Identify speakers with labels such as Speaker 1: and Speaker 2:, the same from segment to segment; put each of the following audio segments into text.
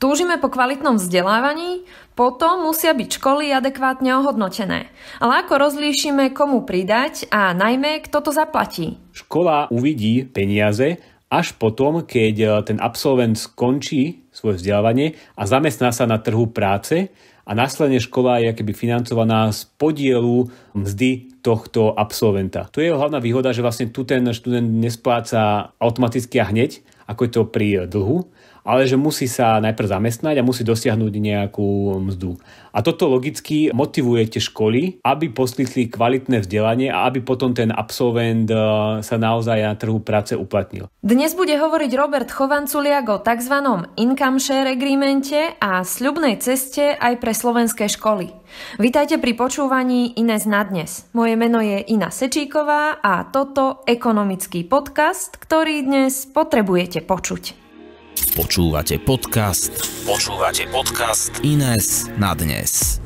Speaker 1: Túžime po kvalitnom vzdelávaní, potom musia byť školy adekvátne ohodnotené. Ale ako rozlíšime, komu pridať a najmä, kto to zaplatí?
Speaker 2: Škola uvidí peniaze až potom, keď e, ten absolvent skončí svoje vzdelávanie a zamestná sa na trhu práce a následne škola je keby financovaná z podielu mzdy tohto absolventa. Tu je jeho hlavná výhoda, že vlastne tu ten študent nespláca automaticky a hneď, ako je to pri dlhu, ale že musí sa najprv zamestnať a musí dosiahnuť nejakú mzdu. A toto logicky motivuje tie školy, aby poskytli kvalitné vzdelanie a aby potom ten absolvent e, sa naozaj na trhu práce uplatnil.
Speaker 1: Dnes bude hovoriť Robert Chovanculiak o tzv. income share agreemente a sľubnej ceste aj pre slovenské školy. Vítajte pri počúvaní Ines na dnes. Moje meno je Ina Sečíková a toto ekonomický podcast, ktorý dnes potrebujete počuť.
Speaker 2: Počúvate podcast. Počúvate podcast Ines na dnes.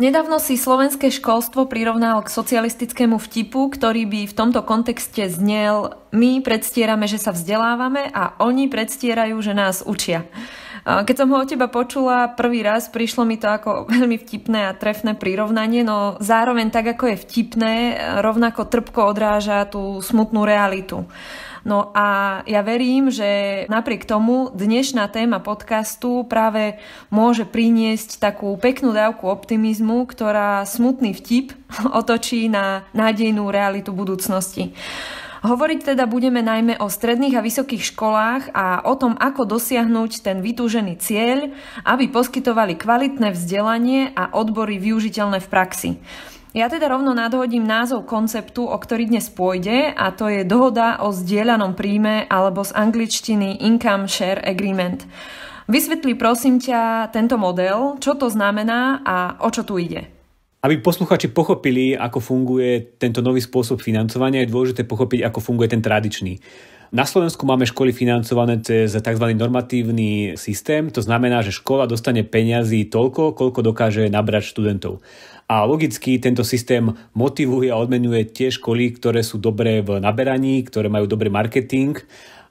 Speaker 1: Nedávno si slovenské školstvo prirovnal k socialistickému vtipu, ktorý by v tomto kontexte znel my predstierame, že sa vzdelávame a oni predstierajú, že nás učia. Keď som ho o teba počula prvý raz, prišlo mi to ako veľmi vtipné a trefné prirovnanie, no zároveň tak, ako je vtipné, e, rovnako trpko odráža tú smutnú realitu. No a ja verím, že napriek tomu dnešná téma podcastu práve môže priniesť takú peknú dávku optimizmu, ktorá smutný vtip otočí na nádejnú realitu budúcnosti. Hovoriť teda budeme najmä o stredných a vysokých školách a o tom, ako dosiahnuť ten vytúžený cieľ, aby poskytovali kvalitné vzdelanie a odbory využiteľné v praxi. Ja teda rovno nadhodím názov konceptu, o ktorý dnes pôjde, a to je dohoda o zdieľanom príjme alebo z angličtiny Income Share Agreement. Vysvetli prosím ťa tento model, čo to znamená a o čo tu ide.
Speaker 2: Aby posluchači pochopili, ako funguje tento nový spôsob financovania, je dôležité pochopiť, ako funguje ten tradičný. Na Slovensku máme školy financované cez tzv. normatívny systém, to znamená, že škola dostane peniazy toľko, koľko dokáže nabrať študentov. A logicky tento systém motivuje a odmenuje tie školy, ktoré sú dobré v naberaní, ktoré majú dobrý marketing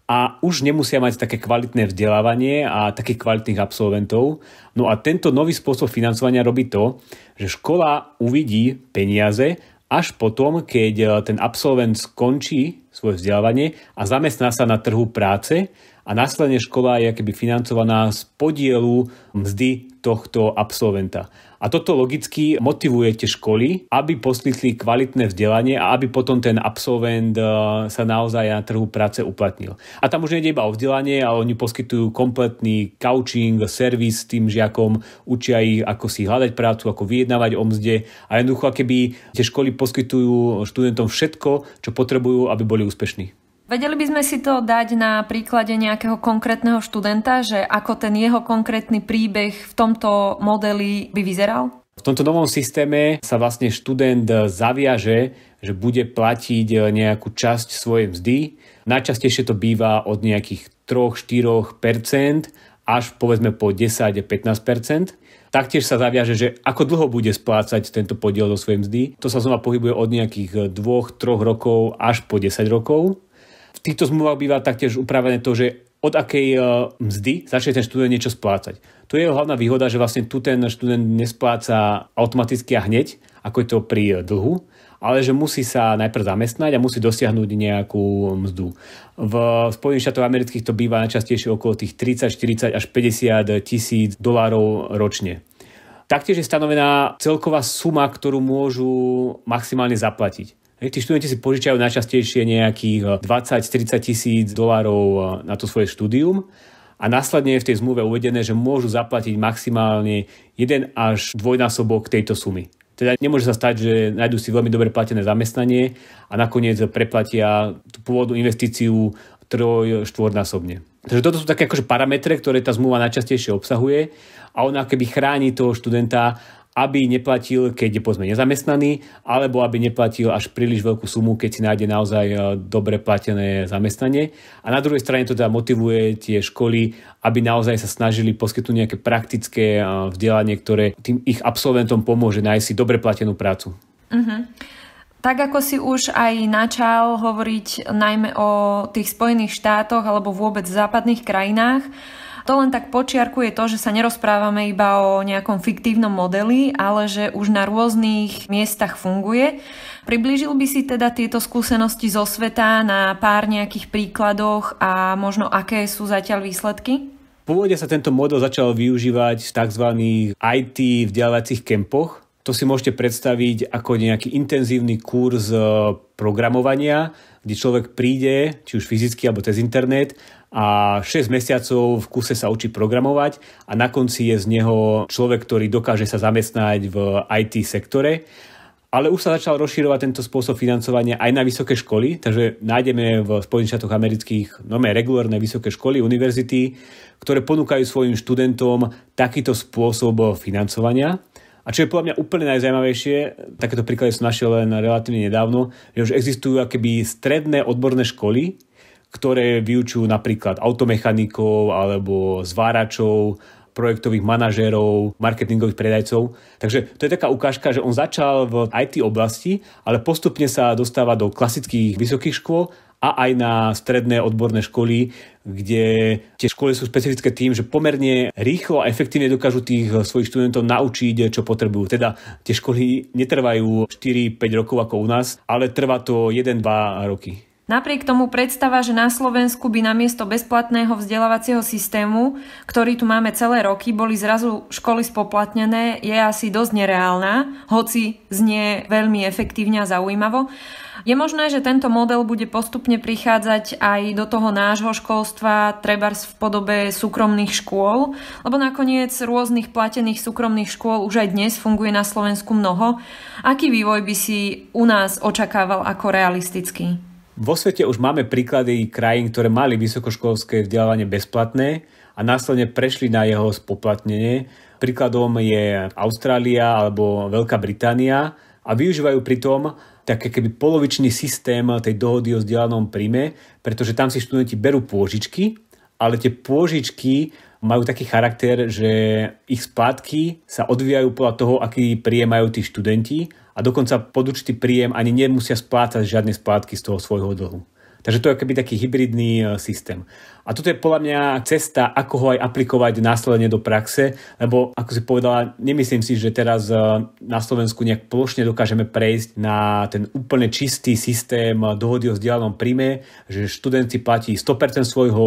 Speaker 2: a už nemusia mať také kvalitné vzdelávanie a takých kvalitných absolventov. No a tento nový spôsob financovania robí to, že škola uvidí peniaze až potom, keď eh, ten absolvent skončí svoje vzdelávanie a zamestná sa na trhu práce a následne škola je keby financovaná z podielu mzdy tohto absolventa. A toto logicky motivuje tie školy, aby poskytli kvalitné vzdelanie a aby potom ten absolvent eh, sa naozaj na trhu práce uplatnil. A tam už nejde iba o vzdelanie, ale oni poskytujú kompletný coaching, servis tým žiakom, učia ich, ako si hľadať prácu, ako vyjednávať o mzde a jednoducho, keby tie školy poskytujú študentom všetko, čo potrebujú, aby boli úspešní.
Speaker 1: Vedeli by sme si to dať na príklade nejakého konkrétneho študenta, že ako ten jeho konkrétny príbeh v tomto modeli by vyzeral?
Speaker 2: V tomto novom systéme sa vlastne študent zaviaže, že bude platiť nejakú časť svojej mzdy. Najčastejšie to býva od nejakých 3-4% až povedzme po 10-15%. Taktiež sa zaviaže, že ako dlho bude splácať tento podiel do svojej mzdy. To sa znova pohybuje od nejakých 2-3 rokov až po 10 rokov. V týchto zmluvách býva taktiež upravené to, že od akej e, mzdy začne ten študent niečo splácať. Tu je jeho hlavná výhoda, že vlastne tu ten študent nespláca automaticky a hneď, ako je to pri e, dlhu, ale že musí sa najprv zamestnať a musí dosiahnuť nejakú mzdu. V Spojených štátoch amerických to býva najčastejšie okolo tých 30, 40 až 50 tisíc dolárov ročne. Taktiež je stanovená celková suma, ktorú môžu maximálne zaplatiť. Tí študenti si požičajú najčastejšie nejakých 20-30 eh, tisíc dolárov eh, na to svoje štúdium a následne je v tej zmluve uvedené, že môžu zaplatiť maximálne jeden až dvojnásobok tejto sumy. Teda nemôže sa stať, že nájdú si veľmi dobre platené zamestnanie a nakoniec preplatia tú pôvodnú investíciu troj, štvornásobne. Takže toto sú také akože parametre, ktoré tá zmluva najčastejšie obsahuje a ona keby chráni toho študenta, aby neplatil, keď je povedzme nezamestnaný, alebo aby neplatil až príliš veľkú sumu, keď si nájde naozaj e, dobre platené zamestnanie. A na druhej strane to teda motivuje tie školy, aby naozaj sa snažili poskytnúť nejaké praktické e, vzdelanie, ktoré tým ich absolventom pomôže nájsť si dobre platenú prácu.
Speaker 1: Mm-hmm. Tak ako si už aj načal hovoriť najmä o tých Spojených štátoch alebo vôbec západných krajinách, uh, to len tak počiarkuje to, že sa nerozprávame iba o nejakom fiktívnom modeli, ale že už na rôznych miestach funguje. Priblížil by si teda tieto skúsenosti zo sveta na pár nejakých príkladoch a možno aké sú zatiaľ výsledky?
Speaker 2: Pôvodne sa tento model začal využívať v tzv. IT vzdelávacích kempoch, to si môžete predstaviť ako nejaký intenzívny kurz eh, programovania, kde človek príde, či už fyzicky alebo cez internet a 6 mesiacov v kuse sa učí programovať a na konci je z neho človek, ktorý dokáže sa zamestnať v IT sektore. Ale už sa začal rozširovať tento spôsob financovania aj na vysoké školy, takže nájdeme v Spojených štátoch amerických nové regulárne vysoké školy, univerzity, ktoré ponúkajú svojim študentom takýto spôsob financovania. A čo je podľa mňa úplne najzajímavejšie, takéto príklady som našiel len relatívne nedávno, že už existujú akéby stredné odborné školy, ktoré vyučujú napríklad automechanikov alebo zváračov, projektových manažérov, marketingových predajcov. Takže to je taká ukážka, že on začal v IT oblasti, ale postupne sa dostáva do klasických vysokých škôl a aj na stredné odborné školy, kde tie školy sú špecifické tým, že pomerne rýchlo a efektívne dokážu tých svojich študentov naučiť, čo potrebujú. Teda tie školy netrvajú 4-5 rokov ako u nás, ale trvá to 1-2 roky.
Speaker 1: Napriek tomu predstava, že na Slovensku by namiesto bezplatného vzdelávacieho systému, ktorý tu máme celé roky, boli zrazu školy spoplatnené, je asi dosť nereálna, hoci znie veľmi efektívne a zaujímavo. Je možné, že tento model bude postupne prichádzať aj do toho nášho školstva, treba v podobe súkromných škôl, lebo nakoniec rôznych platených súkromných škôl už aj dnes funguje na Slovensku mnoho. Aký vývoj by si u nás očakával ako realistický?
Speaker 2: Vo svete už máme príklady krajín, ktoré mali vysokoškolské vzdelávanie bezplatné a následne prešli na jeho spoplatnenie. Príkladom je Austrália alebo Veľká Británia a využívajú pritom také keby polovičný systém tej dohody o vzdelanom príjme, pretože tam si študenti berú pôžičky, ale tie pôžičky majú taký charakter, že ich splátky sa odvíjajú podľa toho, aký príjem majú tí študenti a dokonca pod určitý príjem ani nemusia splácať žiadne splátky z toho svojho dlhu. Takže to je keby taký hybridný e, systém. A toto je podľa mňa cesta, ako ho aj aplikovať následne do praxe, lebo ako si povedala, nemyslím si, že teraz e, na Slovensku nejak plošne dokážeme prejsť na ten úplne čistý systém e, dohody o vzdialenom príjme, že študent si platí 100% svojho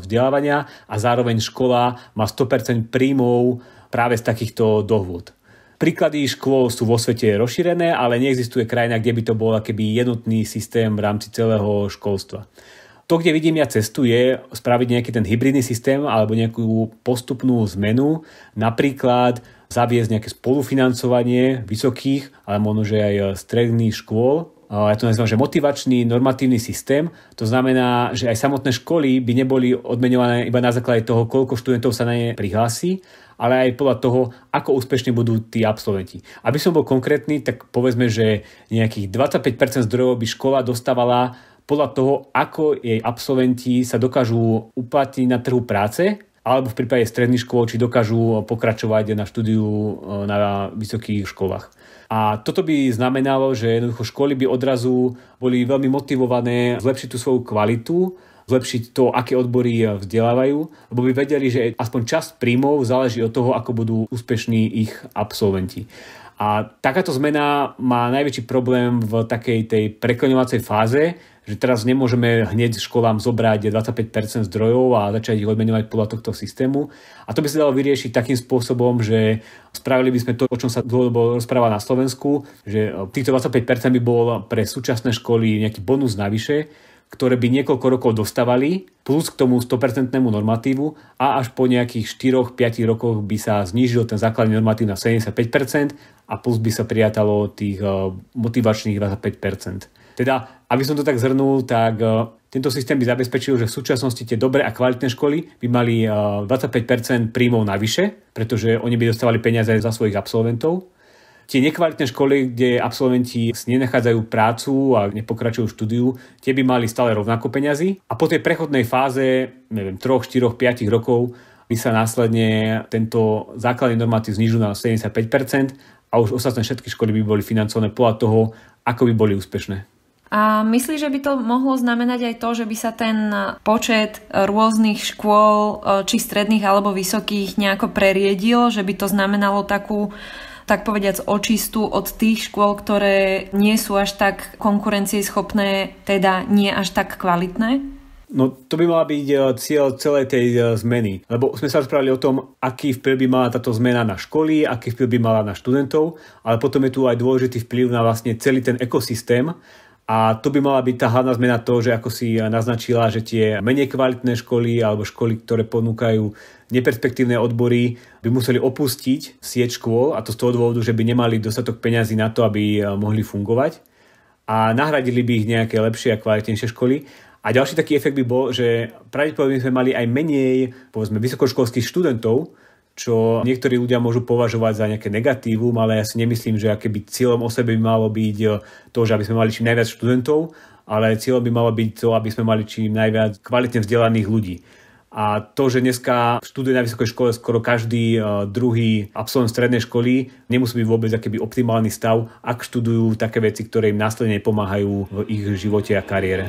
Speaker 2: vzdelávania a zároveň škola má 100% príjmov práve z takýchto dohôd. Príklady škôl sú vo svete rozšírené, ale neexistuje krajina, kde by to bol keby jednotný systém v rámci celého školstva. To, kde vidím ja cestu, je spraviť nejaký ten hybridný systém alebo nejakú postupnú zmenu, napríklad zaviesť nejaké spolufinancovanie vysokých, ale možno, že aj stredných škôl, ja to nazývam, že motivačný normatívny systém. To znamená, že aj samotné školy by neboli odmenované iba na základe toho, koľko študentov sa na ne prihlási, ale aj podľa toho, ako úspešne budú tí absolventi. Aby som bol konkrétny, tak povedzme, že nejakých 25% zdrojov by škola dostávala podľa toho, ako jej absolventi sa dokážu uplatniť na trhu práce alebo v prípade stredných škôl, či dokážu eh, pokračovať na štúdiu eh, na vysokých školách. A toto by znamenalo, že jednoducho školy by odrazu boli veľmi motivované zlepšiť tú svoju kvalitu, zlepšiť to, aké odbory eh, vzdelávajú, lebo by vedeli, že aspoň časť príjmov záleží od toho, ako budú úspešní ich absolventi. A takáto zmena má najväčší problém v takej tej preklňovacej fáze, že teraz nemôžeme hneď školám zobrať 25% zdrojov a začať ich odmenovať podľa tohto systému. A to by sa dalo vyriešiť takým spôsobom, že spravili by sme to, o čom sa dlhodobo rozpráva na Slovensku, že týchto 25% by bol pre súčasné školy nejaký bonus navyše, ktoré by niekoľko rokov dostávali, plus k tomu 100% normatívu a až po nejakých 4-5 rokoch by sa znížil ten základný normatív na 75% a plus by sa prijatalo tých eh, motivačných 25%. Teda, aby som to tak zhrnul, tak eh, tento systém by zabezpečil, že v súčasnosti tie dobré a kvalitné školy by mali 25% eh, príjmov navyše, pretože oni by dostávali peniaze za svojich absolventov Tie nekvalitné školy, kde absolventi nenachádzajú prácu a nepokračujú štúdiu, tie by mali stále rovnako peňazí. A po tej prechodnej fáze, neviem, 3, 4, 5 rokov by sa následne tento základný normatív znižil na 75% a už ostatné všetky školy by boli financované podľa toho, ako by boli úspešné.
Speaker 1: A myslíš, že by to mohlo znamenať aj to, že by sa ten počet rôznych škôl, eh, či stredných alebo vysokých, nejako preriedil, že by to znamenalo takú tak povediac očistú od tých škôl, ktoré nie sú až tak konkurencieschopné, teda nie až tak kvalitné?
Speaker 2: No to by mala byť e, cieľ celej tej e, zmeny, lebo sme sa rozprávali o tom, aký vplyv by mala táto zmena na školy, aký vplyv by mala na študentov, ale potom je tu aj dôležitý vplyv na vlastne celý ten ekosystém a to by mala byť tá hlavná zmena toho, že ako si naznačila, že tie menej kvalitné školy alebo školy, ktoré ponúkajú neperspektívne odbory, by museli opustiť sieť škôl a to z toho dôvodu, že by nemali dostatok peňazí na to, aby eh, mohli fungovať a nahradili by ich nejaké lepšie a kvalitnejšie školy. A ďalší taký efekt by bol, že pravdepodobne sme mali aj menej povedzme, vysokoškolských študentov, čo niektorí ľudia môžu považovať za nejaké negatívum, ale ja si nemyslím, že akéby cieľom o sebe by malo byť eh, to, že aby sme mali čím najviac študentov, ale cieľom by malo byť to, aby sme mali čím najviac kvalitne vzdelaných ľudí. A to, že dneska študuje na vysokej škole skoro každý eh, druhý absolvent strednej školy, nemusí byť vôbec akéby optimálny stav, ak študujú také veci, ktoré im následne pomáhajú v ich živote a kariére.